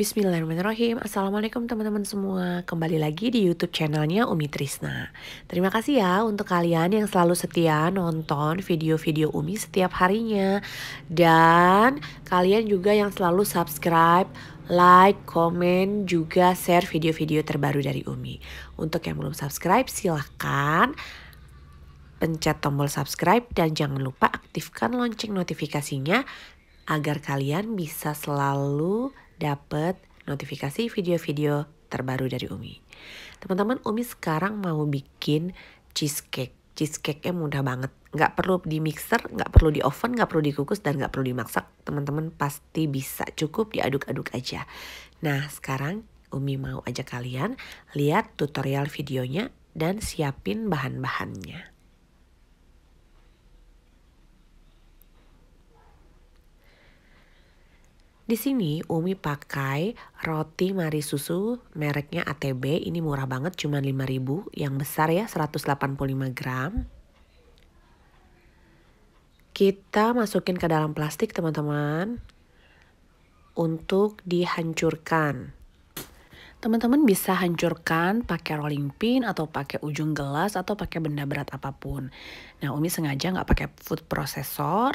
Bismillahirrahmanirrahim Assalamualaikum teman-teman semua Kembali lagi di Youtube channelnya Umi Trisna Terima kasih ya untuk kalian yang selalu setia nonton video-video Umi setiap harinya Dan kalian juga yang selalu subscribe, like, komen, juga share video-video terbaru dari Umi Untuk yang belum subscribe silahkan pencet tombol subscribe dan jangan lupa aktifkan lonceng notifikasinya agar kalian bisa selalu dapat notifikasi video-video terbaru dari Umi. Teman-teman, Umi sekarang mau bikin cheesecake. Cheesecake-nya mudah banget. Nggak perlu di mixer, nggak perlu di oven, nggak perlu dikukus, dan nggak perlu dimasak. Teman-teman pasti bisa cukup diaduk-aduk aja. Nah, sekarang Umi mau ajak kalian lihat tutorial videonya dan siapin bahan-bahannya. Di sini Umi pakai roti mari susu mereknya ATB. Ini murah banget cuma 5000 Yang besar ya 185 gram. Kita masukin ke dalam plastik teman-teman. Untuk dihancurkan. Teman-teman bisa hancurkan pakai rolling pin atau pakai ujung gelas atau pakai benda berat apapun. Nah Umi sengaja nggak pakai food processor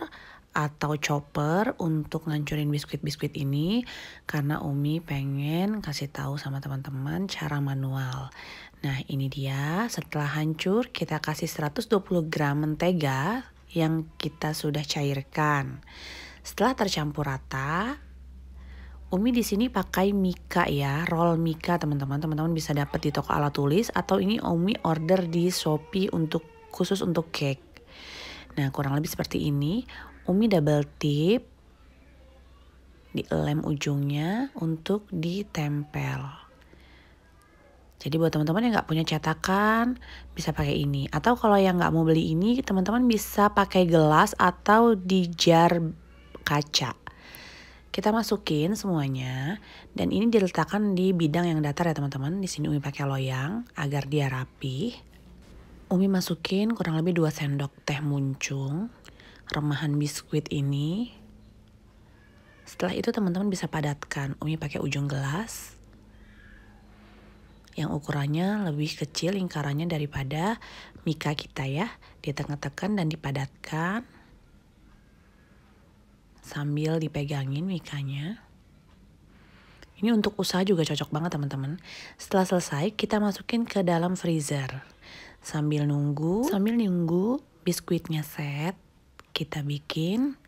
atau chopper untuk ngancurin biskuit-biskuit ini karena Umi pengen kasih tahu sama teman-teman cara manual. Nah, ini dia. Setelah hancur, kita kasih 120 gram mentega yang kita sudah cairkan. Setelah tercampur rata, Umi di sini pakai mika ya, roll mika teman-teman. Teman-teman bisa dapat di toko alat tulis atau ini Umi order di Shopee untuk khusus untuk cake. Nah, kurang lebih seperti ini. Umi double tip di lem ujungnya untuk ditempel. Jadi buat teman-teman yang nggak punya cetakan bisa pakai ini. Atau kalau yang nggak mau beli ini, teman-teman bisa pakai gelas atau di jar kaca. Kita masukin semuanya dan ini diletakkan di bidang yang datar ya teman-teman. Di sini Umi pakai loyang agar dia rapi. Umi masukin kurang lebih 2 sendok teh muncung remahan biskuit ini. Setelah itu teman-teman bisa padatkan. Umi pakai ujung gelas yang ukurannya lebih kecil lingkarannya daripada mika kita ya. Ditekan-tekan dan dipadatkan sambil dipegangin mikanya. Ini untuk usaha juga cocok banget teman-teman. Setelah selesai kita masukin ke dalam freezer. Sambil nunggu, sambil nunggu biskuitnya set kita bikin.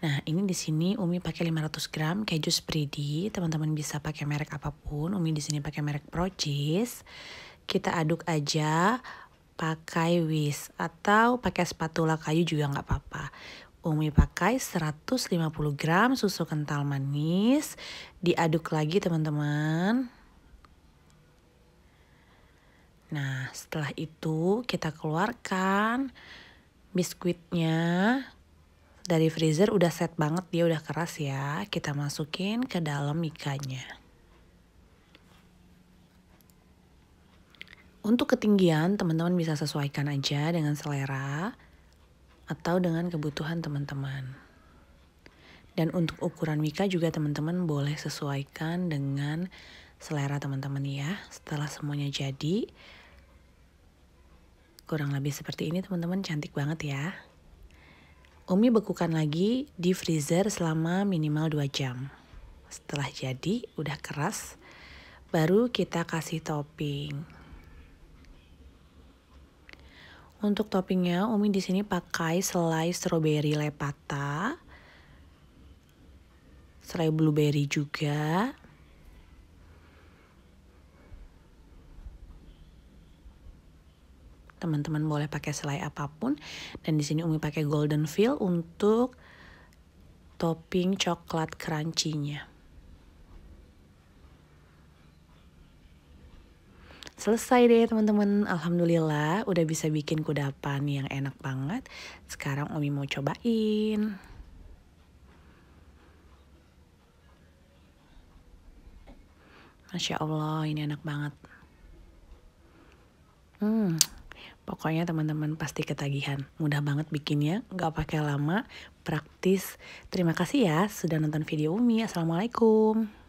Nah, ini di sini Umi pakai 500 gram keju spready. Teman-teman bisa pakai merek apapun. Umi di sini pakai merek Pro Kita aduk aja pakai whisk atau pakai spatula kayu juga nggak apa-apa. Umi pakai 150 gram susu kental manis. Diaduk lagi teman-teman. Nah, setelah itu kita keluarkan biskuitnya dari freezer udah set banget dia udah keras ya kita masukin ke dalam ikannya untuk ketinggian teman-teman bisa sesuaikan aja dengan selera atau dengan kebutuhan teman-teman dan untuk ukuran mika juga teman-teman boleh sesuaikan dengan selera teman-teman ya setelah semuanya jadi Kurang lebih seperti ini teman-teman, cantik banget ya. Umi bekukan lagi di freezer selama minimal 2 jam. Setelah jadi, udah keras, baru kita kasih topping. Untuk toppingnya, Umi di sini pakai selai strawberry lepata, selai blueberry juga, Teman-teman boleh pakai selai apapun. Dan di sini Umi pakai golden fill untuk topping coklat crunchy-nya. Selesai deh teman-teman, Alhamdulillah udah bisa bikin kudapan yang enak banget. Sekarang umi mau cobain. Masya Allah, ini enak banget. Hmm, Pokoknya teman-teman pasti ketagihan. Mudah banget bikinnya, nggak pakai lama, praktis. Terima kasih ya sudah nonton video Umi. Assalamualaikum.